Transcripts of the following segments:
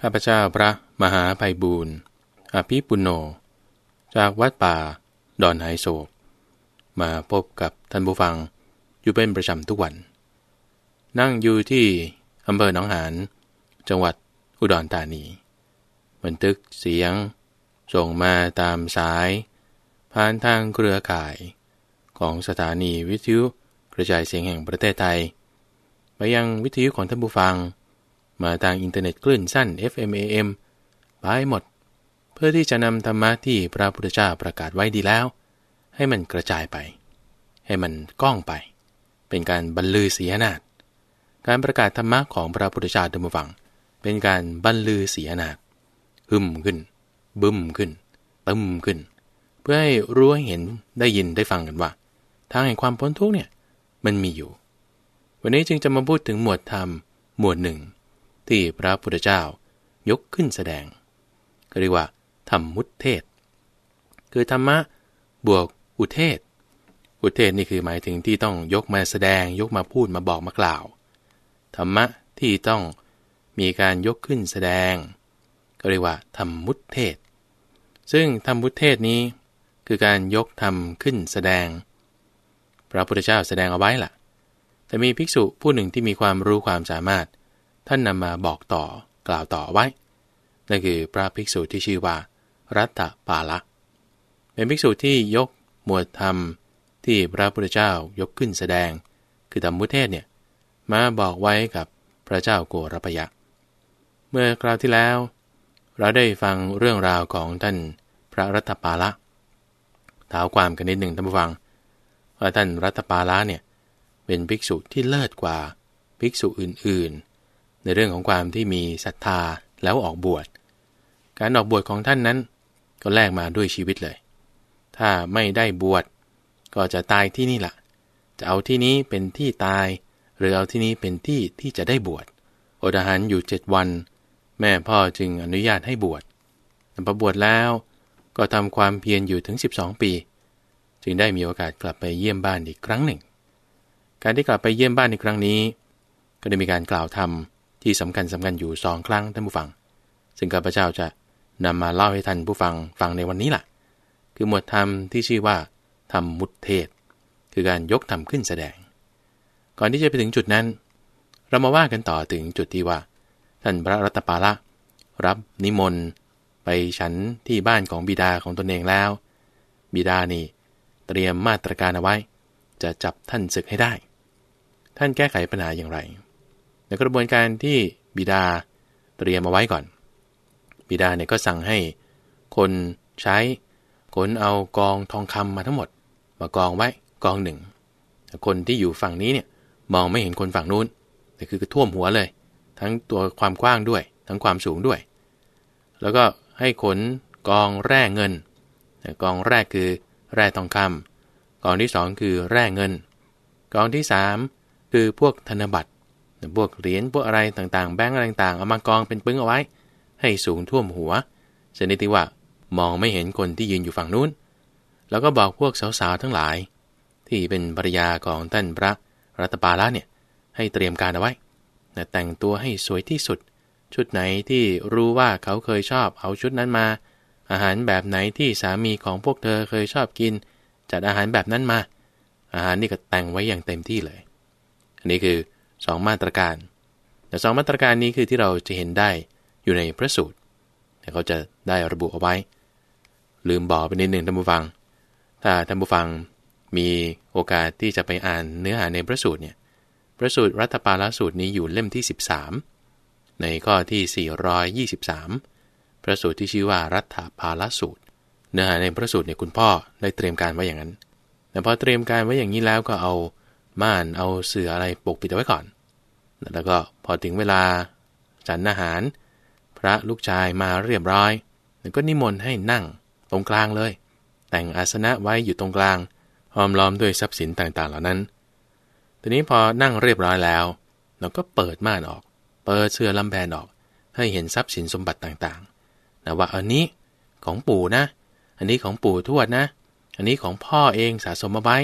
ข้าพเจ้าพระมหาภัยบูรณ์อภิปุโน จากวัดป่าดอนไฮโศกมาพบกับท่านผู้ฟังอยู่เป็นประจำทุกวัน นั่งอยู่ที่อำเภอหนองหานจังหวัดอุดรธานี บันทึกเสียงส่งมาตามสายผ่านทางเครือข่าย ของสถานีวิทยุกระจายเสียงแห่งประเทศไทยไปยังวิทยุ ของท่านผู้ฟังมาทางอินเทอร์เน็ตคลื่นสั้น FM AM ไปหมด เพื่อที่จะนำธรรมะที่พระพุทธเจ้าประกาศไว้ดีแล้ว ให้มันกระจายไป ให้มันก้องไป เป็นการบรรลือเสียนาฏการประกาศธรรมะของพระพุทธเจ้าธดรมฟัง เป็นการบรรลือเสียนาฏหึมขึ้น บึ้มขึ้น ตึมขึ้น เพื่อให้รู้ให้เห็น ได้ยิน ได้ฟังกันว่า ทางแห่งความพ้นทุกเนี่ย มันมีอยู่ วันนี้จึงจะมาพูดถึงหมวดธรรม หมวดหนึ่งที่พระพุทธเจ้ายกขึ้นแสดง ก็เรียกว่าธรรมมุตเทศ คือธรรมะบวกอุเทศ อุเทศนี่คือหมายถึงที่ต้องยกมาแสดงยกมาพูดมาบอกมากล่าวธรรมะที่ต้องมีการยกขึ้นแสดง ก็เรียกว่าธรรมมุตเทศ ซึ่งธรรมมุตเทศนี้ คือการยกธรรมขึ้นแสดง พระพุทธเจ้าแสดงเอาไว้ล่ะแต่มีภิกษุผู้หนึ่งที่มีความรู้ความสามารถท่านนำมาบอกต่อกล่าวต่อไว้ นั่นคือพระภิกษุที่ชื่อว่า รัตตปาละ เป็นภิกษุที่ยก หมวดธรรมที่พระพุทธเจ้ายกขึ้นแสดง คือธรรมมุเทศเนี่ยมาบอกไว้กับพระเจ้าโกรพยะ เมื่อคราวที่แล้ว เราได้ฟังเรื่องราวของท่านพระรัตปาละถาวความกันนิดหนึ่งท่านผู้ฟังว่าท่านรัตปาละเนี่ยเป็นภิกษุที่เลิศกว่าภิกษุอื่นในเรื่องของความที่มีศรัทธาแล้วออกบวช การออกบวชของท่านนั้นก็แลกมาด้วยชีวิตเลย ถ้าไม่ได้บวชก็จะตายที่นี่ละ่ะ จะเอาที่นี้เป็นที่ตาย หรือเอาที่นี้เป็นที่ที่จะได้บวชอดอาหารอยู่เจ็ดวัน แม่พ่อจึงอนุญาตให้บวช พอบวชแล้วก็ทำความเพียรอยู่ถึง 12 ปี จึงได้มีโอกาสกลับไปเยี่ยมบ้านอีกครั้งหนึ่ง การที่กลับไปเยี่ยมบ้านในครั้งนี้ ก็ได้มีการกล่าวธรรมที่สำคัญสำคัญอยู่สองครั้งท่านผู้ฟัง ซึ่งข้าพเจ้าจะนำมาเล่าให้ท่านผู้ฟังฟังในวันนี้ล่ะ คือหมวดธรรมที่ชื่อว่า ธรรมมุตเทศ คือการยกธรรมขึ้นแสดง ก่อนที่จะไปถึงจุดนั้น เรามาว่ากันต่อถึงจุดที่ว่า ท่านพระรัตปาละรับนิมนต์ไปฉันที่บ้านของบิดาของตนเองแล้ว บิดานี่เตรียมมาตรการเอาไว้ จะจับท่านศึกให้ได้ ท่านแก้ไขปัญหาอย่างไรในกระบวนการที่บิดาเตรียมมาไว้ก่อน บิดาเนี่ยก็สั่งให้คนใช้ขนเอากองทองคำมาทั้งหมดมากองไว้กองหนึ่ง คนที่อยู่ฝั่งนี้เนี่ยมองไม่เห็นคนฝั่งนู้นแต่คือท่วมหัวเลย ทั้งตัวความกว้างด้วยทั้งความสูงด้วย แล้วก็ให้ขนกองแร่เงินกองแรกคือแร่ทองคำกองที่2คือแร่เงินกองที่ 3 คือพวกธนบัตรพวกเหรียญพวกอะไรต่างๆ แบงค์อะไรต่างๆ เอามากองเป็นปึ้งเอาไว้ ให้สูงท่วมหัวชนิดที่ว่ามองไม่เห็นคนที่ยืนอยู่ฝั่งนู้น แล้วก็บอกพวกสาวๆ ทั้งหลาย ที่เป็นภรยาของท่านพระรัตปาละเนี่ยให้เตรียมการเอาไว้แต่งตัวให้สวยที่สุด ชุดไหนที่รู้ว่าเขาเคยชอบเอาชุดนั้นมา อาหารแบบไหนที่สามีของพวกเธอเคยชอบกิน จัดอาหารแบบนั้นมา อาหารนี่ก็แต่งไว้อย่างเต็มที่เลย อันนี้คือสองมาตรการแต่สองมาตรการนี้คือที่เราจะเห็นได้อยู่ในพระสูตรแต่เขาจะได้ระบุเอาไว้ ลืมบอกไปนิดหนึ่งท่านผู้ฟังถ้าท่านผู้ฟังมีโอกาสที่จะไปอ่านเนื้อหาในพระสูตรเนี่ยพระสูตรรัตปาลสูตรนี้อยู่เล่มที่ 13 ในข้อที่ 423 พระสูตรที่ชื่อว่ารัฐปาลสูตร เนื้อหาในพระสูตรเนี่ยคุณพ่อได้เตรียมการไว้อย่างนั้นแต่พอเตรียมการไว้อย่างนี้แล้วก็เอาม่านเอาเสื่ออะไรปกปิดเอาไว้ก่อน แล้วก็พอถึงเวลาฉันอาหาร พระลูกชายมาเรียบร้อยก็นิมนต์ให้นั่งตรงกลางเลย แต่งอาสนะไว้อยู่ตรงกลางห้อมล้อมด้วยทรัพย์สินต่างๆเหล่านั้น ทีนี้พอนั่งเรียบร้อยแล้ว เราก็เปิดม่านออก เปิดเสื้อลำแบนออก ให้เห็นทรัพย์สินสมบัติต่างๆนะว่าอันนี้ของปู่นะ อันนี้ของปู่ทวดนะ อันนี้ของพ่อเองสะสมมาไว้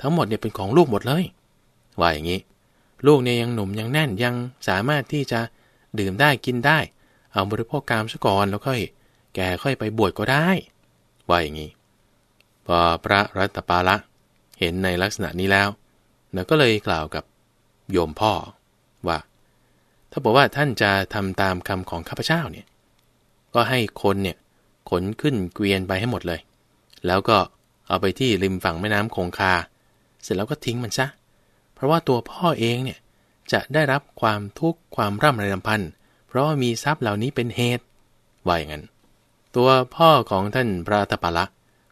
ทั้งหมดเนี่ยเป็นของลูกหมดเลยว่าอย่างนี้ ลูกเนี่ยยังหนุ่มยังแน่นยังสามารถที่จะดื่มได้กินได้ เอาบริโภคกามซะก่อนแล้วค่อย แก่ค่อยไปบวชก็ได้ว่าอย่างนี้พอพระรัตปาละเห็นในลักษณะนี้แล้วนยก็เลยกล่าวกับโยมพ่อว่า ถ้าบอกว่าท่านจะทำตามคำของข้าพเจ้าเนี่ยก็ให้คนเนี่ยขนขึ้นเกวียนไปให้หมดเลย แล้วก็เอาไปที่ริมฝั่งแม่น้ำคงคาเสร็จแล้วก็ทิ้งมันซะ เพราะว่าตัวพ่อเองเนี่ยจะได้รับความทุกข์ความร่ำไรลำพันธ์เพราะว่ามีทรัพย์เหล่านี้เป็นเหตุว่าอย่างนั้น ตัวพ่อของท่านพระตปะละ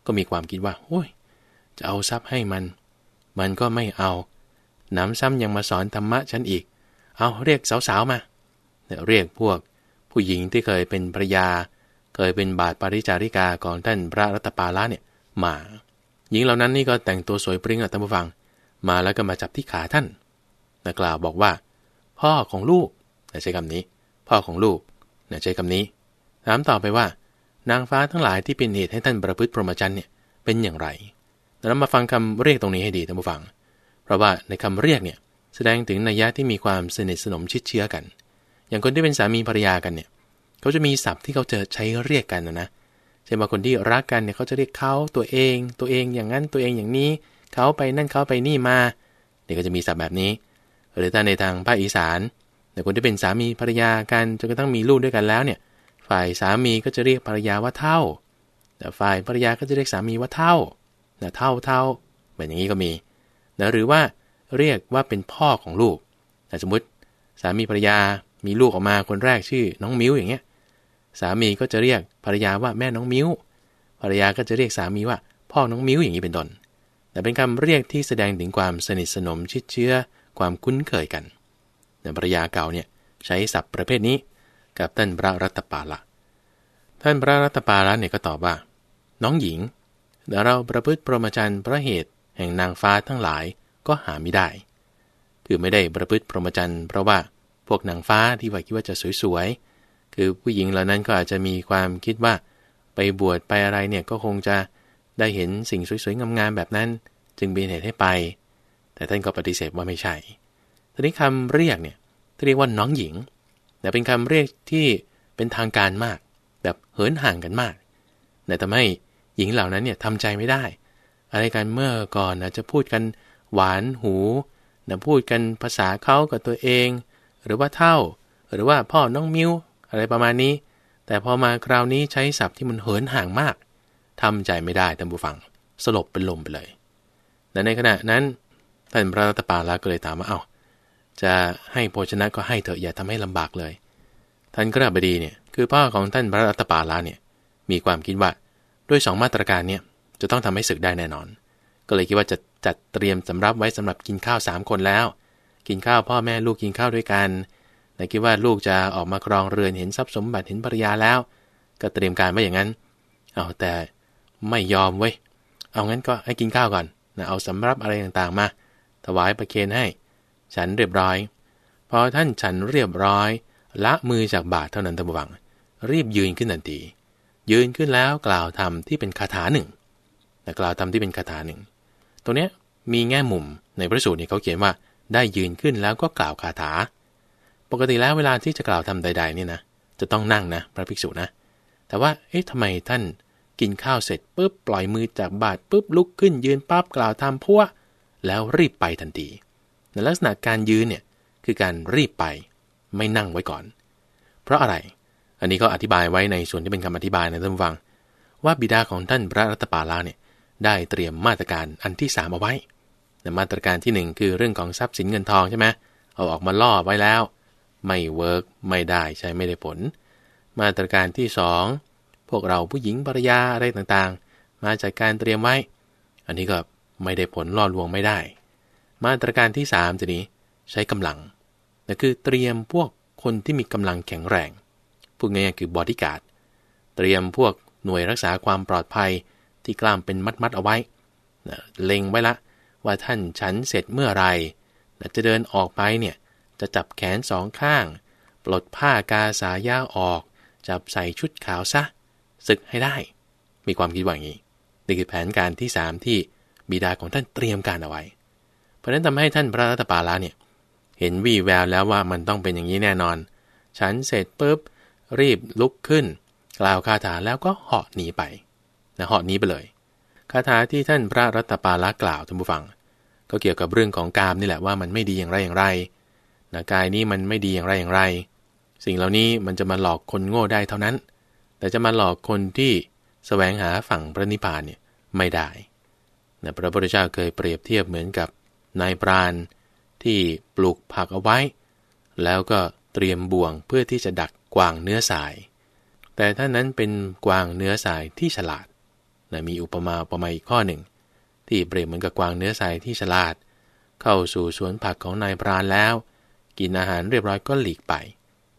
ก็มีความคิดว่าโอ้ย จะเอาทรัพย์ให้มัน มันก็ไม่เอา น้ำซ้ำยังมาสอนธรรมะฉันอีก เอาเรียกสาวๆมาเรียกพวก ผู้หญิงที่เคยเป็นภรยา เคยเป็นบาทปริจาริกาของท่านพระรัตปาละเนี่ยมาหญิงเหล่านั้นนี่ก็แต่งตัวสวยปริ้งอ่ะท่านผู้ฟัง มาแล้วก็มาจับที่ขาท่านนะกล่าวบอกว่า พ่อของลูกนะใช้คำนี้ พ่อของลูกนะใช้คำนี้ถามต่อไปว่า นางฟ้าทั้งหลายที่เป็นเหตุให้ท่านประพฤติพรหมจรรย์เนี่ยเป็นอย่างไรเรามาฟังคำเรียกตรงนี้ให้ดีท่านผู้ฟังเพราะว่าในคำเรียกเนี่ยแสดงถึงนัยยะที่มีความสนิทสนมชิดเชื้อกัน อย่างคนที่เป็นสามีภรรยากันเนี่ย เขาจะมีศัพท์ที่เขาเจอใช้เรียกกันนะนะช่นบางคนที่รักกันเนี่ยเขาจะเรียกเขาตัวเอง ตัวเองอย่างนั้นตัวเองอย่างนี้เขาไปนั่นเขาไปนี่มาเนี่ยก็จะมีศัพท์แบบนี้หรือถ้าในทางภาคอีสานแต่คนที่เป็นสามีภรรยากันจนกระทั่งมีลูกด้วยกันแล้วเนี่ยฝ่ายสามีก็จะเรียกภรรยาว่าเท่า แต่ฝ่ายภรรยาก็จะเรียกสามีว่าเท่านะเท่าเท่าแบบอย่างนี้ก็มีนะหรือว่าเรียกว่าเป็นพ่อของลูกแต่สมมติสามีภรรยามีลูกออกมาคนแรกชื่อน้องมิ้วอย่างเงี้ยสามีก็จะเรียกภรรยาว่าแม่น้องมิ้วภรรยาก็จะเรียกสามีว่า พ่อน้องมิ้วอย่างนี้เป็นต้นแต่เป็นคำเรียกที่แสดงถึงความสนิทสนมชิดเชื้อความคุ้นเคยกันแต่ภรรยาเก่าเนี่ยใช้ศัพท์ประเภทนี้ กับท่านพระรัตปาละ ท่านพระรัตปาละเนี่ยก็ตอบว่า น้องหญิงเราประพฤติประมาจันพระเหตุแห่งนางฟ้าทั้งหลายก็หาไม่ได้ คือไม่ได้ประพฤติประมาจันเพราะว่าพวกนางฟ้าที่ว่าคิดว่าจะสวยๆคือผู้หญิงเหล่านั้นก็อาจจะมีความคิดว่าไปบวชไปอะไรเนี่ยก็คงจะได้เห็นสิ่งสวยๆงามๆแบบนั้นจึงเป็นเหตุให้ไป แต่ท่านก็ปฏิเสธว่าไม่ใช่ทีนี้คำเรียกเนี่ยเรียกว่าน้องหญิง แต่เป็นคำเรียกที่เป็นทางการมาก แบบเหินห่างกันมาก แต่ทำให้หญิงเหล่านั้นเนี่ยทำใจไม่ได้ อะไรกันเมื่อก่อนนะจะพูดกันหวานหูนะพูดกันภาษาเขากับตัวเอง หรือว่าเท่า หรือว่าพ่อน้องมิวอะไรประมาณนี้ แต่พอมาคราวนี้ใช้ศัพท์ที่มันเหินห่างมาก ทำใจไม่ได้ท่านผู้ฟัง สลบเป็นลมไปเลย และในขณะนั้น ท่านพระรัตปาลาก็เลยถามว่าเอา้าจะให้โภชนะก็ให้เถอะ อย่าทำให้ลำบากเลย ท่านกระบดีเนี่ย คือพ่อของท่านพระรัตปาลาเนี่ย มีความคิดว่า ด้วย2มาตรการเนี่ยจะต้องทำให้ศึกได้แน่นอน ก็เลยคิดว่าจะจัดเตรียมสำรับไว้สำหรับกินข้าว3คนแล้ว กินข้าวพ่อแม่ลูกกินข้าวด้วยกันแต่คิดว่าลูกจะออกมาครองเรือนเห็นทรัพย์สมบัติเห็นภรรยาแล้ว ก็เตรียมการไว้อย่างนั้น เอาแต่ไม่ยอมเว้ย เอางั้นก็ให้กินข้าวก่อนนะเอาสำรับอะไรต่างๆมาถวายประเคนให้ ฉันเรียบร้อยพอท่านฉันเรียบร้อยละมือจากบาทเท่านั้นตะวังรีบยืนขึ้นทันทียืนขึ้นแล้วกล่าวธรรมที่เป็นคาถาหนึ่งนะกล่าวธรรมที่เป็นคาถาหนึ่งตรงเนี้ยมีแง่มุมในพระสูตรเนี่ยเขาเขียนว่า ได้ยืนขึ้นแล้วก็กล่าวคาถาปกติแล้วเวลาที่จะกล่าวทำใดๆนี่นะจะต้องนั่งนะพระภิกษุนะ แต่ว่าเอ๊ะทำไมท่านกินข้าวเสร็จปุ๊บปล่อยมือจากบาทปุ๊บลุกขึ้นยืนปั๊บกล่าวทำพววแล้วรีบไปทันทีในลักษณะการยืนเนี่ยคือการรีบไปไม่นั่งไว้ก่อน เพราะอะไรอันนี้ก็อธิบายไว้ในส่วนที่เป็นคำอธิบายในะท่นฟัง ว่าบิดาของท่านพระรัตปาลาเนี่ยได้เตรียมมาตรการอันที่3เอาไว้แต่มาตรการที่1คือเรื่องของทรัพย์สินเงินทองใช่ไหมเอาออกมาล่อไว้แล้วไม่เวิร์กไม่ได้ใช้ไม่ได้ผล มาตรการที่2พวกเราผู้หญิงภรรยาอะไรต่างๆ มาจัดการเตรียมไว้ อันนี้ก็ไม่ได้ผลล่อลวงไม่ได้ มาตรการที่3จะนี้ใช้กำลังนั่นคือเตรียมพวกคนที่มีกำลังแข็งแรงพูกนี้คือบอดี้การ์ด เตรียมพวกหน่วยรักษาความปลอดภัยที่กล้ามเป็นมัดๆเอาไว้ เล็งไว้ละ ว่าท่านฉันเสร็จเมื่อไรจะเดินออกไปเนี่ยจะจับแขนสองข้าง ปลดผ้ากาสายาออก จับใส่ชุดขาวซะศึกให้ได้ มีความคิดว่างี้นี่คือแผนการที่สามที่บิดาของท่านเตรียมการเอาไว้ เพราะนั้นทำให้ท่านพระรัตปาลาเนี่ยเห็นวีแววแล้วว่ามันต้องเป็นอย่างนี้แน่นอน ฉันเสร็จปุ๊บ รีบลุกขึ้น กล่าวคาถาแล้วก็เหาะหนีไปนะเหาะหนีไปเลย คาถาที่ท่านพระรัตปาลากล่าวท่านผู้ฟัง ก็เกี่ยวกับเรื่องของกามนี่แหละว่ามันไม่ดีอย่างไรอย่างไรนะกายนี้มันไม่ดีอย่างไรอย่างไร สิ่งเหล่านี้มันจะมาหลอกคนโง่ได้เท่านั้น แต่จะมาหลอกคนที่สแสวงหาฝั่งพระนิพพานเนี่ยไม่ได้นะพระพุทธเจ้าเคยเปรียบเทียบเหมือนกับนายปราณที่ปลูกผักเอาไว้ แล้วก็เตรียมบ่วงเพื่อที่จะดักกวางเนื้อสาย แต่ท่านนั้นเป็นกวางเนื้อสายที่ฉลาดนะมีอุปมาอุปไมยข้อหนึ่ง ที่เปรียบเหมือนกับกวางเนื้อสายที่ฉลาด เข้าสู่สวนผักของนายพรานแล้วกินอาหารเรียบร้อยก็หลีกไป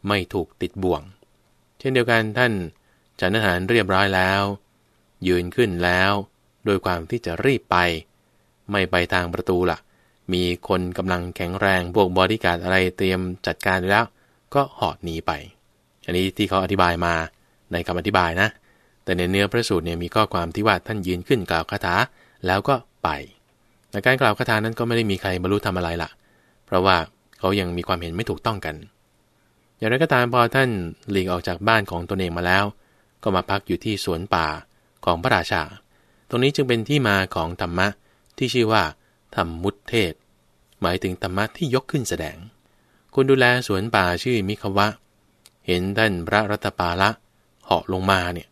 ไม่ถูกติดบ่วง เช่นเดียวกันท่านฉันอาหารเรียบร้อยแล้ว ยืนขึ้นแล้ว โดยความที่จะรีบไป ไม่ไปทางประตูละ่ะมีคนกำลังแข็งแรงพวกบริการอะไรเตรียมจัดการแล้ว ก็หอดหนีไป อันนี้ที่เขาอธิบายมาในคำอธิบายนะ แต่ในเนื้อพระสูตรเนี่ยมีข้อความที่ว่าท่านยืนขึ้นกล่าวคาถาแล้วก็ไปในการกล่าวคาถานั้นก็ไม่ได้มีใครบรรลุทำอะไรละ่ะ เพราะว่าเขายังมีความเห็นไม่ถูกต้องกัน อย่างไรก็ตามพอท่านหลีกออกจากบ้านของตนเองมาแล้ว ก็มาพักอยู่ที่สวนป่าของพระราชา ตรงนี้จึงเป็นที่มาของธรรมะ ที่ชื่อว่า ธรรมมุตเทศ หมายถึงธรรมะที่ยกขึ้นแสดง คุณดูแลสวนป่าชื่อมิควะ เห็นท่านพระรัตปาละเหาะลงมาเนี่ย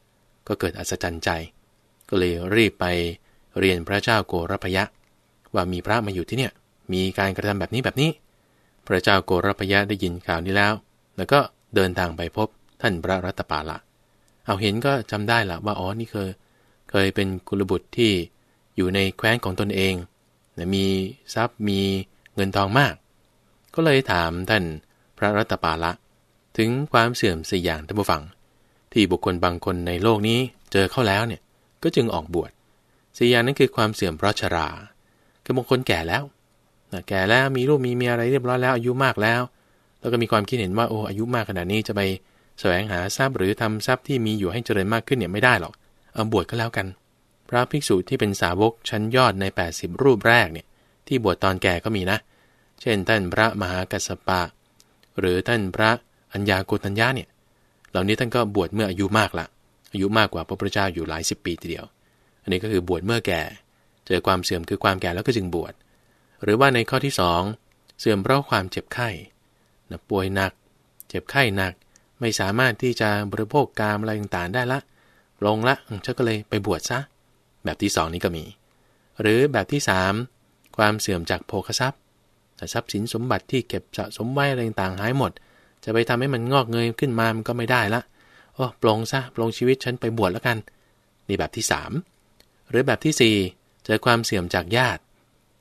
ก็เกิดอัศจรรย์ใจ ก็เลยรีบไปเรียนพระเจ้าโกรพยะ ว่ามีพระมาอยู่ที่เนี่ย มีการกระทำแบบนี้แบบนี้พระเจ้าโกรพยะได้ยินข่าวนี้แล้ว แล้วก็เดินทางไปพบท่านพระรัตปาละ เอาเห็นก็จำได้ละว่าอ๋อนี่เคยเคยเป็นกุลบุตรที่อยู่ในแคว้นของตนเองะมีทรัพย์มีเงินทองมาก ก็เลยถามท่านพระรัตปาละถึงความเสื่อมสี่อย่างท่านผู้ฟัง ที่บุคคลบางคนในโลกนี้เจอเข้าแล้วเนี่ยก็จึงออกบวชสี่อย่างนั้นคือความเสื่อมเพราะชราคือบางคนแก่แล้วแก่แล้วมีลูกมีเมียอะไรเรียบร้อยแล้วอายุมากแล้ว แล้วก็มีความคิดเห็นว่าโอ้อายุมากขนาดนี้จะไปแสวงหาทรัพย์หรือทำทรัพย์ที่มีอยู่ให้เจริญมากขึ้นเนี่ยไม่ได้หรอก เอาบวชก็แล้วกัน พระภิกษุที่เป็นสาวกชั้นยอดใน 80 รูปแรกเนี่ยที่บวชตอนแก่ก็มีนะ เช่น ท่านพระมหากัสปะหรือท่านพระอัญญาโกตัญญาเนี่ยเหล่านี้ท่านก็บวชเมื่ออายุมากละอายุมากกว่าพระพุทธเจ้าอยู่หลายสิบปีทีเดียว อันนี้ก็คือบวชเมื่อแก่ เจอความเสื่อมคือความแก่แล้วก็จึงบวชหรือว่าในข้อที่ 2 เสื่อมเพราะความเจ็บไข้นะป่วยหนัก เจ็บไข้หนัก ไม่สามารถที่จะบริโภคกามอะไรต่างๆได้ละ ลงละฉันก็เลยไปบวชซะ แบบที่ 2 นี้ก็มี หรือแบบที่ 3 ความเสื่อมจากโภคทรัพย์ทรัพย์สินสมบัติที่เก็บสะสมไว้อะไรต่างๆหายหมด จะไปทำให้มันงอกเงยขึ้นมามันก็ไม่ได้ละ โอ้ปลงซะปลงชีวิตฉันไปบวชแล้วกันนี่แบบที่ 3 หรือแบบที่4เจอความเสื่อมจากญาติ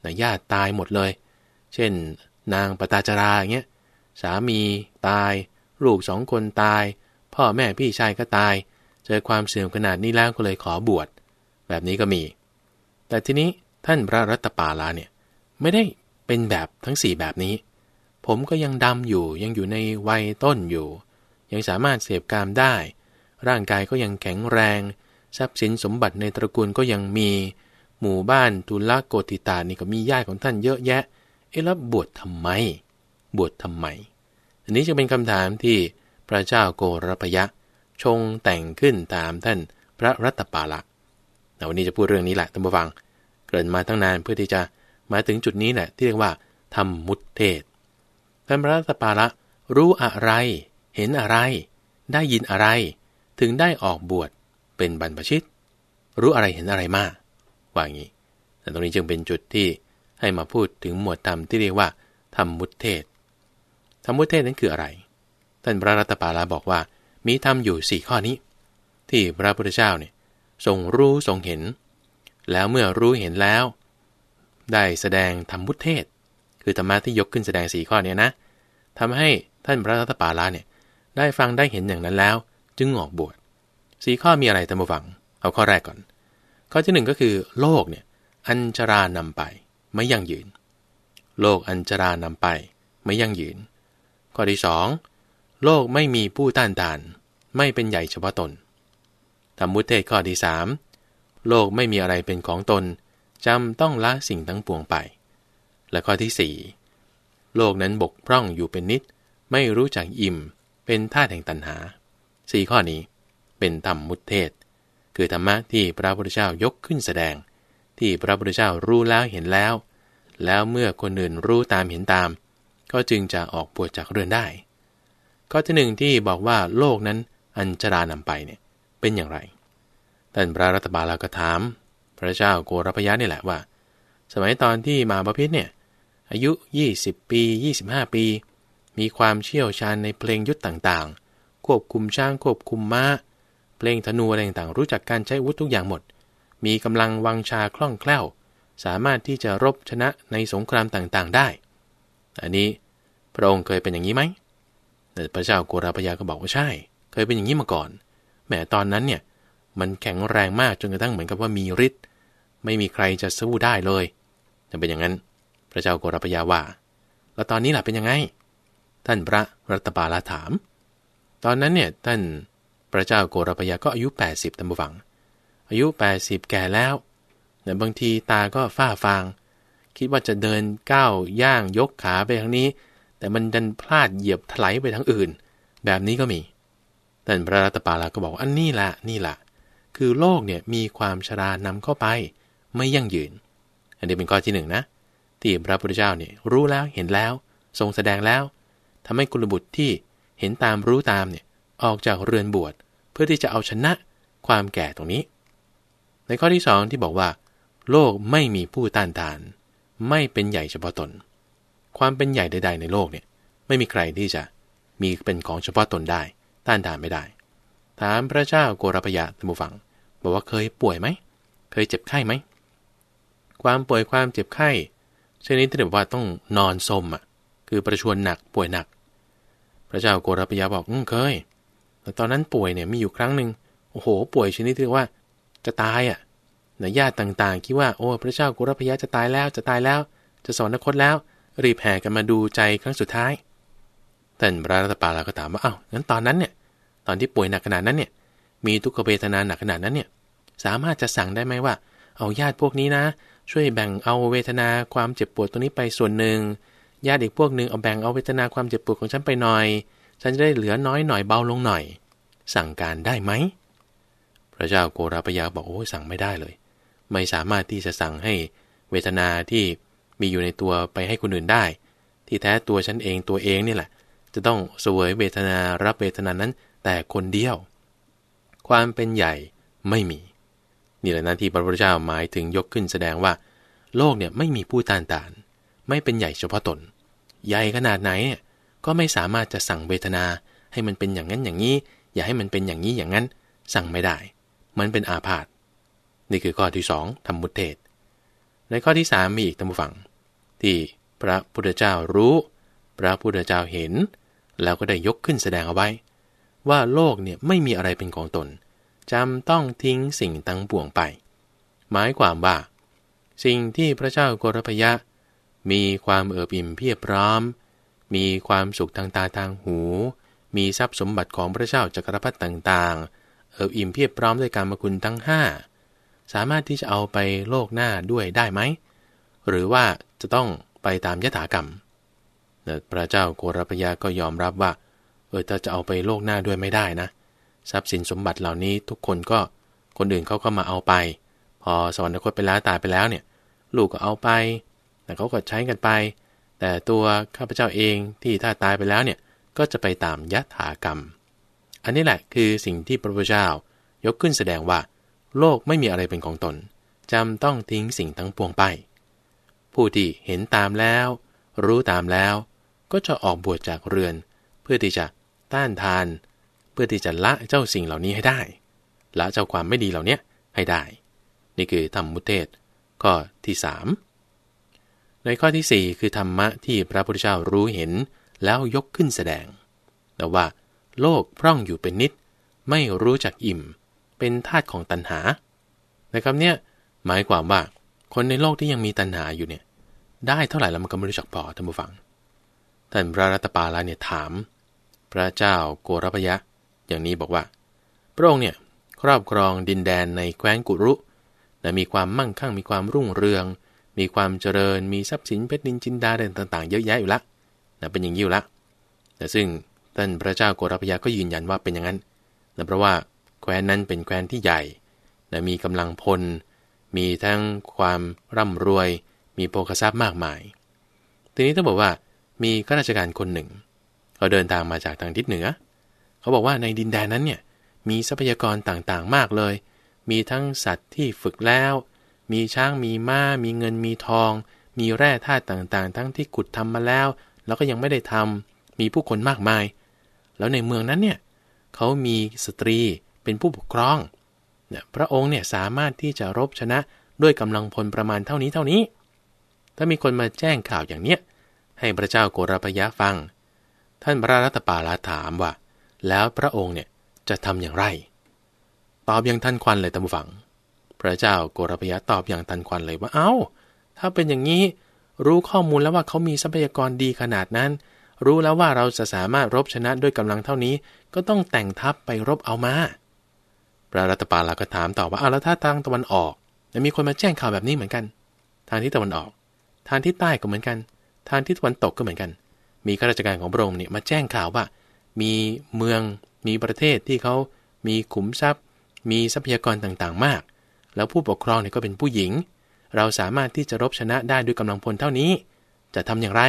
นะญาติตายหมดเลย เช่นนางปตาจราอย่างเงี้ย สามี ตาย ลูกสองคนตาย พ่อแม่พี่ชายก็ตาย เจอความเสื่อมขนาดนี้แล้วก็เลยขอบวช แบบนี้ก็มี แต่ทีนี้ท่านพระรัตปาลาเนี่ยไม่ได้เป็นแบบทั้ง4แบบนี้ ผมก็ยังดำอยู่ยังอยู่ในวัยต้นอยู่ ยังสามารถเสพกามได้ ร่างกายก็ยังแข็งแรง ทรัพย์สินสมบัติในตระกูลก็ยังมีหมู่บ้านทุลโกติตานี่ก็มีญาติของท่านเยอะแยะ เอ๊ะแล้วบวชทำไม บวชทำไมอันนี้จะเป็นคำถามที่พระเจ้าโกรพยะชงแต่งขึ้นตามท่านพระรัตปาละแต่วันนี้จะพูดเรื่องนี้แหละท่านผู้ฟัง เกิดมาตั้งนานเพื่อที่จะมาถึงจุดนี้แหละที่เรียกว่าธรรมมุตเทศท่านพระรัตปาละรู้อะไรเห็นอะไร ได้ยินอะไร ถึงได้ออกบวชเป็นบรรพชิต รู้อะไรเห็นอะไรมากว่างี้แต่ตรงนี้จึงเป็นจุดที่ให้มาพูดถึงหมวดธรรมที่เรียกว่า ธรรมมุตเทศธรรมมุตเทศนั้นคืออะไร ท่านพระรัตปาลาบอกว่ามีธรรมอยู่ 4 ข้อนี้ ที่พระพุทธเจ้าเนี่ยทรงรู้ทรงเห็น แล้วเมื่อรู้เห็นแล้ว ได้แสดง ธรรมมุตเทศ คือธรรมะที่ยกขึ้นแสดง4ข้อนี้นะทำให้ท่านพระรัตปาลาเนี่ยได้ฟังได้เห็นอย่างนั้นแล้ว จึงออกบวชสีข้อมีอะไรท่านผู้ฟัง เอาข้อแรกก่อนข้อที่ 1 ก็คือ โลกเนี่ยอัญจารานำไปไม่ยั่งยืน โลกอัญจารานำไปไม่ยั่งยืน ข้อที่2โลกไม่มีผู้ต้านทานไม่เป็นใหญ่เฉพาะตนธรรมุเทศข้อที่3โลกไม่มีอะไรเป็นของตนจำต้องละสิ่งทั้งปวงไป และข้อที่4โลกนั้นบกพร่องอยู่เป็นนิด ไม่รู้จักอิ่ม เป็นท่าแห่งตัณหาสี่ข้อนี้ เป็นธรรมมุตเทศคือธรรมะที่พระพุทธเจ้ายกขึ้นแสดง ที่พระพุทธเจ้ารู้แล้วเห็นแล้ว แล้วเมื่อคนอื่นรู้ตามเห็นตาม ก็จึงจะออกปวดจากเรือนได้ ข้อที่หนึ่งที่บอกว่าโลกนั้นอัญชรานำไปเนี่ยเป็นอย่างไรท่านพระรัตบาลาก็ถาม พระเจ้าโกรพยะนี่แหละว่า สมัยตอนที่มาประพิษเนี่ยอายุ 20 ปี 25 ปี มีความเชี่ยวชาญในเพลงยุทธต่างๆ ควบคุมช้างควบคุมมา้าเพลงธนูอะไรต่างๆรู้จักการใช้วุธทุกอย่างหมด มีกำลังวังชาคล่องแคล่ว สามารถที่จะรบชนะในสงครามต่างๆ ได้อันนี้พระองค์เคยเป็นอย่างนี้ไหมแต่พระเจ้าโกราพยาก็บอกว่าใช่ เคยเป็นอย่างนี้มาก่อนแหมตอนนั้นเนี่ยมันแข็งแรงมากจนกระทั่งเหมือนกับว่ามีฤทธิ์ไม่มีใครจะสู้ได้เลยจะเป็นอย่างนั้น พระเจ้าโกราพยาว่าแล้วตอนนี้ล่ะเป็นยังไง ท่านพระรัตบาลาถาม ตอนนั้นเนี่ยท่านพระเจ้าโกรพยาก็อายุ 80ตัมบวัง อายุ 80 แก่แล้ว แต่บางทีตาก็ฝ้าฟาง คิดว่าจะเดินก้าวย่างยกขาไปทางนี้ แต่มันดันพลาดเหยียบถลายไปทางอื่น แบบนี้ก็มี แต่พระรัตปาลาก็บอกอันนี้ละนี่ละ คือโลกเนี่ยมีความชรานำเข้าไปไม่ยั่งยืน อันนี้เป็นข้อที่หนึ่งนะที่พระพุทธเจ้าเนี่ยรู้แล้วเห็นแล้ว ทรงแสดงแล้ว ทำให้กุลบุตรที่เห็นตามรู้ตามเนี่ยออกจากเรือนบวชเพื่อที่จะเอาชนะความแก่ตรงนี้ ในข้อที่สองที่บอกว่า โลกไม่มีผู้ต้านทาน ไม่เป็นใหญ่เฉพาะตน ความเป็นใหญ่ใดๆ ในโลกเนี่ยไม่มีใครที่จะมีเป็นของเฉพาะตนได้ ต้านทานไม่ได้ ถามพระเจ้าโกรพยาธรรมฟังบอกว่าเคยป่วยไหมเคยเจ็บไข้ไหมความป่วยความเจ็บไข้ชนิดที่แบบว่าต้องนอนสมอ่ะคือประชวนหนักป่วยหนัก พระเจ้าโกรพยาบอกอืมเคยตอนนั้นป่วยเนี่ยมีอยู่ครั้งหนึ่งโอ้โหป่วยชนิดที่ว่า จะตายอะ่ะนะญาติต่างๆ คิดว่าโอ้ พระเจ้ากุรพยะจะตายแล้วจะตายแล้ว จะสอนนคตแล้ว รีบแห่กันมาดูใจครั้งสุดท้ายท่านพระรัตปาลาก็ถามว่าเอา้างั้นตอนนั้นเนี่ย ตอนที่ป่วยหนักขนาดนั้นเนี่ย มีทุกขเวทนาหนักขนาดนั้นเนี่ยสามารถจะสั่งได้ไหมว่า เอาญาติพวกนี้นะ ช่วยแบ่งเอาเวทนาความเจ็บปวดตัวนี้ไปส่วนหนึ่งญาติอีกพวกหนึ่งเอาแบ่งเอาเวทนาความเจ็บปวดของฉันไปหน่อยฉันจะได้เหลือน้อยหน่อยเบาลงหน่อยสั่งการได้ไหม พระเจ้าโกราปยาบอกโอ้สั่งไม่ได้เลย ไม่สามารถที่จะสั่งให้เวทนาที่มีอยู่ในตัวไปให้คนอื่นได้ ที่แท้ตัวฉันเองตัวเองนี่แหละ จะต้องสวยเวทนารับเวทนานั้น แต่คนเดียว ความเป็นใหญ่ไม่มีนี่แหละนะที่พระพุทธเจ้าหมายถึงยกขึ้นแสดงว่า โลกเนี่ยไม่มีผู้ต้านตานไม่เป็นใหญ่เฉพาะตน ใหญ่ขนาดไหนเนี่ยก็ไม่สามารถจะสั่งเวทนาให้มันเป็นอย่างนั้นอย่างนี้ อย่าให้มันเป็นอย่างนี้อย่างนั้น สั่งไม่ได้ มันเป็นอาพาธนี่คือข้อที่สองธรรมุตเทศ ในข้อที่สามมีอีกธรรมฝัง ที่พระพุทธเจ้ารู้ พระพุทธเจ้าเห็น แล้วก็ได้ยกขึ้นแสดงเอาไว้ ว่าโลกเนี่ยไม่มีอะไรเป็นของตนจำต้องทิ้งสิ่งตั้งปวงไป หมายความว่า สิ่งที่พระเจ้ากรพยะ มีความเอิบอิ่มเพียบพร้อมมีความสุขทางตาทางหู มีทรัพย์สมบัติของพระเจ้าจักรพรรดิต่างๆ เอออิ่มเพียบพร้อมด้วยการมคุณทั้ง5สามารถที่จะเอาไปโลกหน้าด้วยได้ไหม หรือว่าจะต้องไปตามยถากรรม พระเจ้าโกรพยาก็ยอมรับว่าเออถ้าจะเอาไปโลกหน้าด้วยไม่ได้นะทรัพย์สินสมบัติเหล่านี้ทุกคนก็คนอื่นเขาก็มาเอาไป พอสวรรคตไปแล้วตายไปแล้วเนี่ย ลูกก็เอาไป แต่เขาก็ใช้กันไปแต่ตัวข้าพเจ้าเองที่ถ้าตายไปแล้วเนี่ยก็จะไปตามยถากรรม อันนี้แหละคือสิ่งที่พระพุทธเจ้ายกขึ้นแสดงว่า โลกไม่มีอะไรเป็นของตนจำต้องทิ้งสิ่งทั้งปวงไป ผู้ที่เห็นตามแล้ว รู้ตามแล้ว ก็จะออกบวชจากเรือน เพื่อที่จะต้านทาน เพื่อที่จะละเจ้าสิ่งเหล่านี้ให้ได้ละเจ้าความไม่ดีเหล่านี้ให้ได้ นี่คือธรรมมุเทศข้อที่สามในข้อที่4คือธรรมะที่พระพุทธเจ้ารู้เห็นแล้วยกขึ้นแสดงแต่ว่าโลกพร่องอยู่เป็นนิด ไม่รู้จักอิ่ม เป็นธาตุของตัณหาในคำเนี้ยหมายความว่าคนในโลกที่ยังมีตัณหาอยู่เนี่ยได้เท่าไหร่แล้วมันก็ไม่รู้จักพอท่านผู้ฟัง ท่านพระรัตปาลาเนี่ยถาม พระเจ้าโกรพยะ อย่างนี้บอกว่า พระองค์เนี่ยครอบครองดินแดนในแคว้นกุรุ และมีความมั่งคั่งมีความรุ่งเรืองมีความเจริญ มีทรัพย์สินเพชรนินจินดาเดินต่างๆ เยอะแยะอยู่ละนะเป็นอย่างยิ่งละแต่ซึ่งท่านพระเจ้าโกรพยาก็ยืนยันว่าเป็นอย่างนั้นนะเพราะว่าแคว้นนั้นเป็นแคว้นที่ใหญ่นะมีกำลังพล มีทั้งความร่ำรวย มีโภคทรัพย์มากมาย ทีนี้ต้องบอกว่ามีข้าราชการคนหนึ่งเขาเดินทางมาจากทางทิศเหนือ เขาบอกว่าในดินแดนนั้นเนี่ยมีทรัพยากรต่างๆ มากเลย มีทั้งสัตว์ที่ฝึกแล้วมีช้างมีมา้ามีเงินมีทอง มีแร่ธาตุต่างๆทั้งที่ขุดทำมาแล้ว แล้วก็ยังไม่ได้ทำ มีผู้คนมากมาย แล้วในเมืองนั้นเนี่ยเขามีสตรีเป็นผู้ปกครองเนี่ยพระองค์เนี่ยสามารถที่จะรบชนะด้วยกำลังพลประมาณเท่านี้เท่านี้ ถ้ามีคนมาแจ้งข่าวอย่างเนี้ยให้พระเจ้าโกรพยะฟัง ท่านพระรัตปาลาถามว่า แล้วพระองค์เนี่ยจะทำอย่างไรตอบยังท่านควันเลยตามฝังพระเจ้าโกรพยะตอบอย่างทันควันเลยว่าเอา้า ถ้าเป็นอย่างนี้รู้ข้อมูลแล้วว่าเขามีทรัพยากรดีขนาดนั้น รู้แล้วว่าเราจะสามารถรบชนะด้วยกำลังเท่านี้ก็ต้องแต่งทัพไปรบเอามาพระรัตปาลาก็ถามต่อว่าเอาแล้วถ้าทางตะวันออก มีคนมาแจ้งข่าวแบบนี้เหมือนกัน ทางที่ตะวันออก ทางที่ใต้ก็เหมือนกัน ทางที่ตะวันตกก็เหมือนกัน มีข้าราชการของพระองค์เนี่ยมาแจ้งข่าวว่า มีเมือง มีประเทศที่เขามีขุมทรัพย์ มีทรัพยากรต่างๆมากแล้วผู้ปกครองเนี่ยก็เป็นผู้หญิง เราสามารถที่จะรบชนะได้ด้วยกำลังพลเท่านี้ จะทำอย่างไร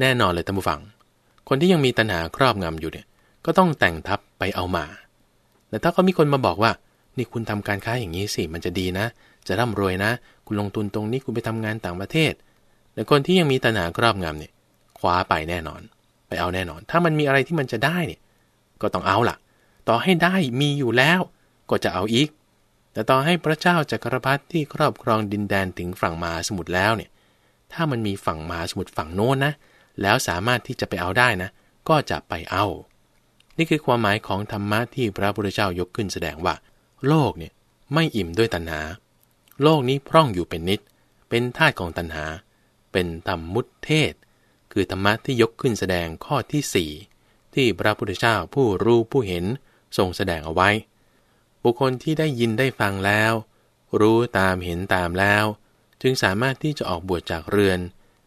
แน่นอนเลยท่านผู้ฟัง คนที่ยังมีตัณหาครอบงำอยู่เนี่ย ก็ต้องแต่งทัพไปเอามาแต่ถ้าก็มีคนมาบอกว่า นี่คุณทำการค้าอย่างนี้สิ มันจะดีนะ จะร่ำรวยนะ คุณลงทุนตรงนี้คุณไปทำงานต่างประเทศ แต่คนที่ยังมีตัณหาครอบงำเนี่ย คว้าไปแน่นอน ไปเอาแน่นอน ถ้ามันมีอะไรที่มันจะได้เนี่ย ก็ต้องเอาล่ะ ต่อให้ได้มีอยู่แล้ว ก็จะเอาอีกแต่ต่อให้พระเจ้าจักรพรรดิที่ครอบครองดินแดนถึงฝั่งมหาสมุทรแล้วเนี่ย ถ้ามันมีฝั่งมหาสมุทรฝั่งโน้นนะ แล้วสามารถที่จะไปเอาได้นะ ก็จะไปเอา นี่คือความหมายของธรรมะที่พระพุทธเจ้ายกขึ้นแสดงว่า โลกเนี่ยไม่อิ่มด้วยตัณหา โลกนี้พร่องอยู่เป็นนิด เป็นธาตุของตัณหา เป็นธรรมมุตเทศ คือธรรมะที่ยกขึ้นแสดงข้อที่สี่ที่พระพุทธเจ้าผู้รู้ผู้เห็น ทรงแสดงเอาไว้บุคคลที่ได้ยินได้ฟังแล้ว รู้ตามเห็นตามแล้ว จึงสามารถที่จะออกบวชจากเรือน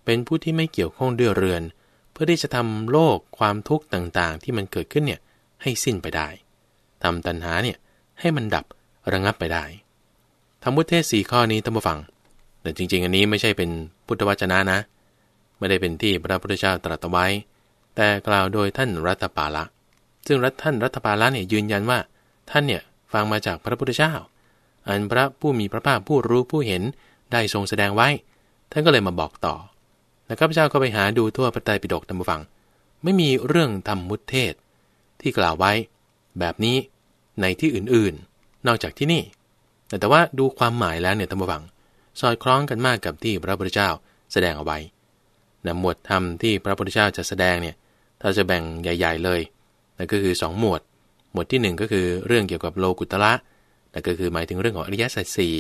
เป็นผู้ที่ไม่เกี่ยวข้องด้วยเรือน เพื่อที่จะทำโลกความทุกข์ต่างๆ ที่มันเกิดขึ้นเนี่ยให้สิ้นไปได้ ทำตัณหาเนี่ยให้มันดับระงับไปได้ธรรมุเทศสี่ข้อนี้ท่านผู้ฟังแต่จริงๆ อันนี้ไม่ใช่เป็นพุทธวจนะนะ ไม่ได้เป็นที่พระพุทธเจ้าตรัสไว้ แต่กล่าวโดยท่านรัตปาละซึ่งรัท่านรัตปาละเนี่ยยืนยันว่า ท่านเนี่ยฟังมาจากพระพุทธเจ้า อันพระผู้มีพระภาคผู้รู้ผู้เห็นได้ทรงแสดงไว้ท่านก็เลยมาบอกต่อแล้วข้าพเจ้าก็ไปหาดูทั่วพระไตรปิฎกธรรมฟัง ไม่มีเรื่องธรรมมุตเทศ ที่กล่าวไว้แบบนี้ในที่อื่นๆ นอกจากที่นี่ แต่ว่าดูความหมายแล้วเนี่ยธรรมฟังสอดคล้องกันมากกับที่พระพุทธเจ้าแสดงเอาไว้นะหมวดธรรมที่พระพุทธเจ้าจะแสดงเนี่ยถ้าจะแบ่งใหญ่ ๆ เลยนั่นก็คือ2หมวดมวดที่1ก็คือเรื่องเกี่ยวกับโลกุตละนั่นก็คือหมายถึงเรื่องของอริยสัจสี่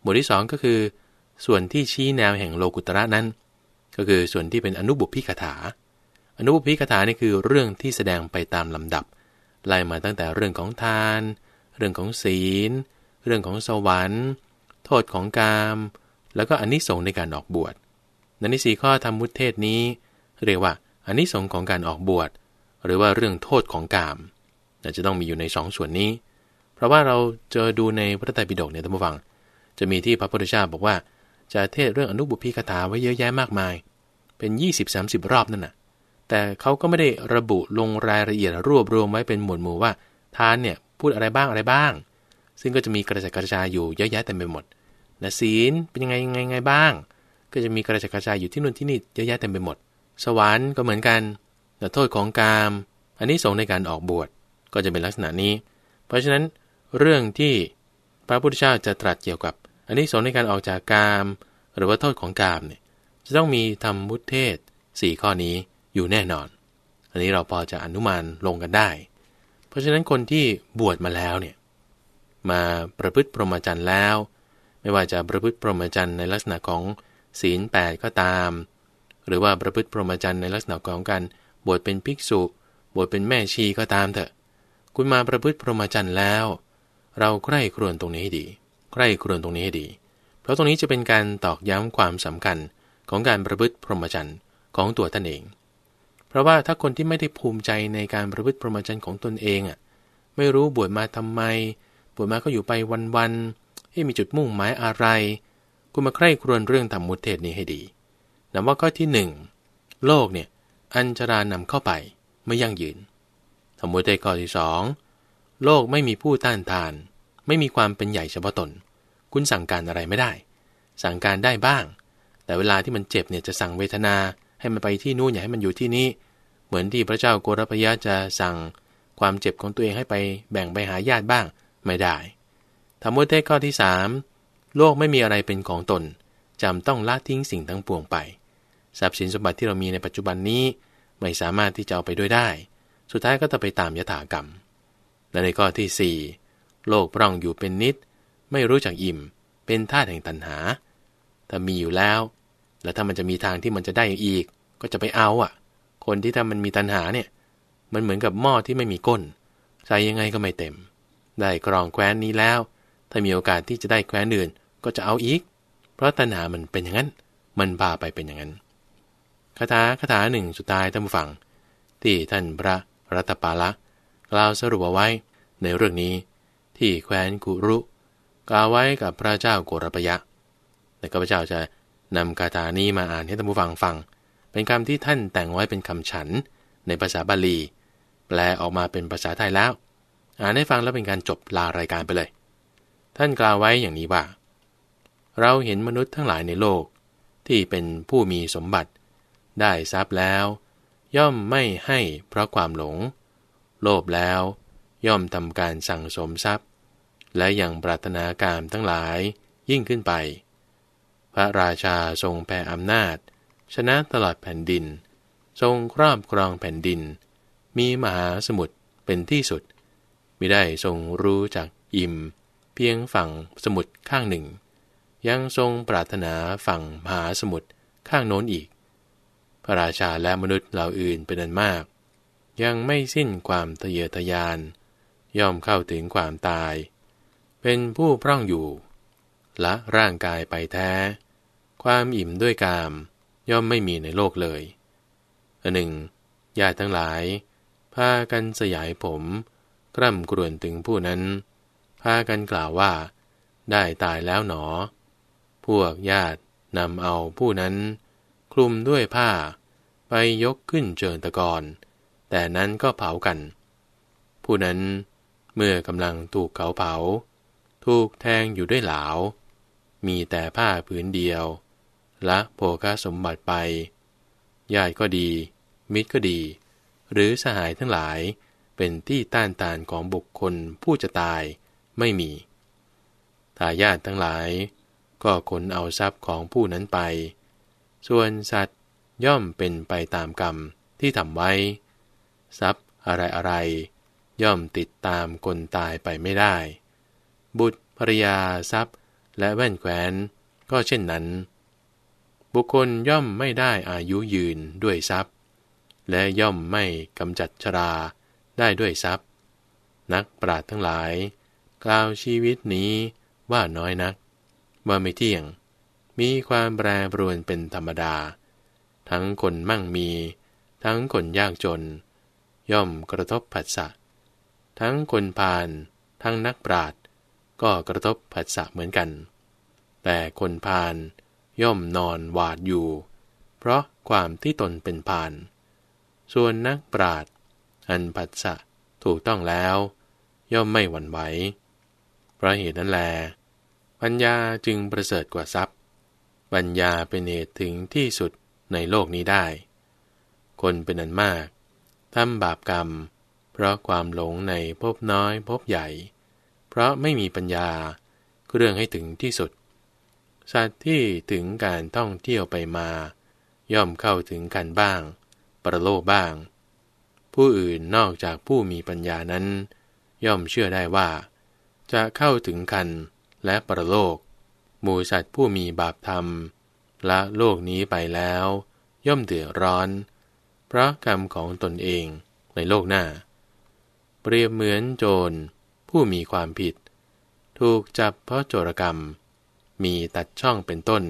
หมวดที่ 2 ก็คือ ส่วนที่ชี้แนวแห่งโลกุตระนั้น ก็คือส่วนที่เป็นอนุบุพิกถา อนุบุพิกถานี่คือเรื่องที่แสดงไปตามลำดับไล่มาตั้งแต่เรื่องของทาน เรื่องของศีล เรื่องของสวรรค์ โทษของกาม แล้วก็อนนิสงส์ในการออกบวช นันี่สีข้อธรรมมุตเทศนี้ เรียกว่าอนนิสงส์ของการออกบวชหรือว่าเรื่องโทษของกามแต่จะต้องมีอยู่ใน2สส่วนนี้ เพราะว่าเราเจอดูในพระไตรปิฎกเนี่ยท่านผู้ฟัง จะมีที่พระพุทธเจ้าบอกว่า จะเทศเรื่องอนุบุพีคาถาไว้เยอะแยะมากมาย เป็น 20-30 รอบนั่นนห่ะ แต่เขาก็ไม่ได้ระบุลงรายละเอียดรวบรวมไว้เป็นหมวดหมู่ว่า ทานเนี่ย พูดอะไรบ้างอะไรบ้าง ซึ่งก็จะมีกระจายกระจายอยู่เยอะแยะเต็มไปหมดนะศีลเป็นยังไงยังไงไงบ้าง ก็จะมีกระจายกระจายอยู่ที่นู่นที่นี่เยอะแยะเต็มไปหมด สวรรค์ก็เหมือนกันแต่โทษของกามอันนี้ส่งในการออกบวชก็จะเป็นลักษณะนี้ เพราะฉะนั้นเรื่องที่พระพุทธเจ้าจะตรัสเกี่ยวกับ อันนี้สนในการออกจากกาม หรือว่าโทษของกามเนี่ยจะต้องมีธรรมมุทเทศ 4 ข้อนี้อยู่แน่นอน อันนี้เราพอจะอนุมานลงกันได้ เพราะฉะนั้นคนที่บวชมาแล้วเนี่ยมาประพฤติพรหมจรรย์แล้ว ไม่ว่าจะประพฤติพรหมจรรย์ในลักษณะของศีล8ก็ตาม หรือว่าประพฤติพรหมจรรย์ในลักษณะของการบวชเป็นภิกษุ บวชเป็นแม่ชีก็ตามเถอะคุณมาประพฤติพรหมจรรย์แล้ว เราใกล้ครวนตรงนี้ให้ดีใกล้ครวนตรงนี้ให้ดี เพราะตรงนี้จะเป็นการตอกย้ำความสำคัญของการประพฤติพรหมจรรย์ของตัวท่านเอง เพราะว่าถ้าคนที่ไม่ได้ภูมิใจในการประพฤติพรหมจรรย์ของตนเองอ่ะไม่รู้บวชมาทำไม บวชมาก็อยู่ไปวันๆให้มีจุดมุ่งหมายอะไร คุณมาใคร่ครวญเรื่องธรรมมุตเทศนี้ให้ดี นับว่าข้อที่1โลกเนี่ยอัญชรานำเข้าไปไม่ยั่งยืนมมุติได้ข้อที่สองโลกไม่มีผู้ต้านทาน ไม่มีความเป็นใหญ่เฉพาะตน คุณสั่งการอะไรไม่ได้ สั่งการได้บ้าง แต่เวลาที่มันเจ็บเนี่ยจะสั่งเวทนาให้มันไปที่นู่นอย่าให้มันอยู่ที่นี่เหมือนที่พระเจ้าโกรพยะจะสั่งความเจ็บของตัวเองให้ไปแบ่งไปหาญาติบ้างไม่ได้ธรรมุอเทศข้อที่ 3 โลกไม่มีอะไรเป็นของตนจำต้องละทิ้งสิ่งทั้งปวงไปทรัพย์สินสมบัติที่เรามีในปัจจุบันนี้ไม่สามารถที่จะเอาไปด้วยได้สุดท้ายก็จะไปตามยถากรรม และในข้อที่4โลกร่องอยู่เป็นนิด ไม่รู้จักอิ่ม เป็นท่าแห่งตัณหา ถ้ามีอยู่แล้ว แล้วถ้ามันจะมีทางที่มันจะได้อีก ก็จะไปเอาอ่ะ คนที่ถ้ามันมีตัณหาเนี่ย มันเหมือนกับหม้อที่ไม่มีก้นใส่ยังไงก็ไม่เต็ม ได้กรองแคว้นนี้แล้ว ถ้ามีโอกาสที่จะได้แคว้นอื่นก็จะเอาอีก เพราะตัณหามันเป็นอย่างนั้นมันพาไปเป็นอย่างนั้นคาถาคาถาหนึ่งสุดท้ายท่านฟังที่ท่านพระรัตปาละกล่าวสรุปเอาไว้ในเรื่องนี้ ที่แคว้นกุรุ กล่าวไว้กับพระเจ้าโกรปยะแต่็พระเจ้าจะนำคาถานี้มาอ่านให้ท่านผู้ฟังฟัง เป็นคำที่ท่านแต่งไว้เป็นคำฉันในภาษาบาลี แปลออกมาเป็นภาษาไทยแล้วอ่านให้ฟังแล้วเป็นการจบลารายการไปเลย ท่านกล่าวไว้อย่างนี้ว่าเราเห็นมนุษย์ทั้งหลายในโลกที่เป็นผู้มีสมบัติ ได้ทรัพย์แล้วย่อมไม่ให้เพราะความหลง โลภแล้วย่อมทำการสั่งสมทรัพย์ และยังปรารถนาการทั้งหลายยิ่งขึ้นไป พระราชาทรงแผ่อำนาจ ชนะตลอดแผ่นดิน ทรงครอบครองแผ่นดิน มีมหาสมุทรเป็นที่สุด ไม่ได้ทรงรู้จักอิ่ม เพียงฝั่งสมุทรข้างหนึ่ง ยังทรงปรารถนาฝั่งมหาสมุทรข้างโน้นอีกพระราชาและมนุษย์เหล่าอื่นเป็นอันมาก ยังไม่สิ้นความทะเยอทะยาน ย่อมเข้าถึงความตาย เป็นผู้พร่องอยู่ละร่างกายไปแท้ ความอิ่มด้วยกามย่อมไม่มีในโลกเลยอันหนึ่งญาติทั้งหลายพากันสยายผมกร่ำกรวนถึงผู้นั้นพากันกล่าวว่า ได้ตายแล้วหนอ พวกญาตินำเอาผู้นั้นคลุมด้วยผ้าไปยกขึ้นเจิญตะกอนแต่นั้นก็เผากัน ผู้นั้นเมื่อกำลังถูกเขาเผาถูกแทงอยู่ด้วยหลาวมีแต่ผ้าผืนเดียวละโภคสมบัติไปญาติก็ดี มิตรก็ดี หรือสหายทั้งหลายเป็นที่ต้านทานของบุคคลผู้จะตายไม่มีทายาททั้งหลายก็ขนเอาทรัพย์ของผู้นั้นไปส่วนสัตว์ย่อมเป็นไปตามกรรมที่ทำไว้ทรัพย์อะไรอะไรย่อมติดตามคนตายไปไม่ได้ บุตรภรยาทรัพย์และแว่นแควนก็เช่นนั้น บุคคลย่อมไม่ได้อายุยืนด้วยทรัพย์ และย่อมไม่กำจัดชราได้ด้วยทรัพย์ นักปราชญ์ทั้งหลาย กล่าวชีวิตนี้ว่าน้อยนักว่าไม่เที่ยงมีความแปรปรวนเป็นธรรมดา ทั้งคนมั่งมี ทั้งคนยากจน ย่อมกระทบผัสสะ ทั้งคนพาน ทั้งนักปราชญ์ก็กระทบผัสสะเหมือนกัน แต่คนพานย่อมนอนหวาดอยู่ เพราะความที่ตนเป็นพาน ส่วนนักปราชญ์อันผัสสะถูกต้องแล้ว ย่อมไม่หวั่นไหวเพราะเหตุนั้นแล ปัญญาจึงประเสริฐกว่าทรัพย์ปัญญาเป็นเหตุถึงที่สุดในโลกนี้ได้ คนเป็นอันมาก ทำบาปกรรม เพราะความหลงในภพน้อยภพใหญ่ เพราะไม่มีปัญญาเรื่องให้ถึงที่สุด สัตว์ที่ถึงการท่องเที่ยวไปมา ย่อมเข้าถึงกันบ้าง ประโลกบ้าง ผู้อื่นนอกจากผู้มีปัญญานั้น ย่อมเชื่อได้ว่า จะเข้าถึงกันและประโลกหมูสัตว์ผู้มีบาปธรรมละโลกนี้ไปแล้ว ย่อมเดือดร้อน เพราะกรรมของตนเองในโลกหน้า เปรียบเหมือนโจรผู้มีความผิด ถูกจับเพราะโจรกรรม มีตัดช่องเป็นต้น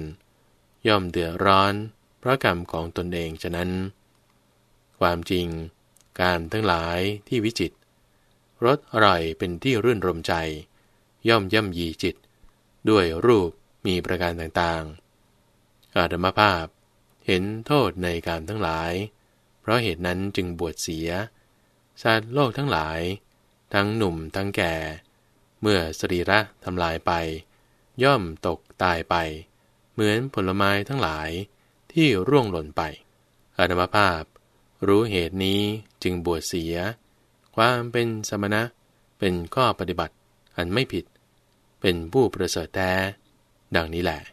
ย่อมเดือดร้อน เพราะกรรมของตนเองฉะนั้น ความจริงการทั้งหลายที่วิจิตรสอร่อยเป็นที่รื่นรมใจ ย่อมย่ำยีจิต ด้วยรูปมีประการต่างๆอาธรรมภาพ เห็นโทษในการทั้งหลาย เพราะเหตุนั้นจึงบวชเสียสัตว์โลกทั้งหลาย ทั้งหนุ่มทั้งแก่ เมื่อสรีระทำลายไป ย่อมตกตายไป เหมือนผลไม้ทั้งหลายที่ร่วงหล่นไปอาธรรมภาพ รู้เหตุนี้จึงบวชเสีย ความเป็นสมณะเป็นข้อปฏิบัติอันไม่ผิด เป็นผู้ประเสริฐแท้ดังนี้แหละ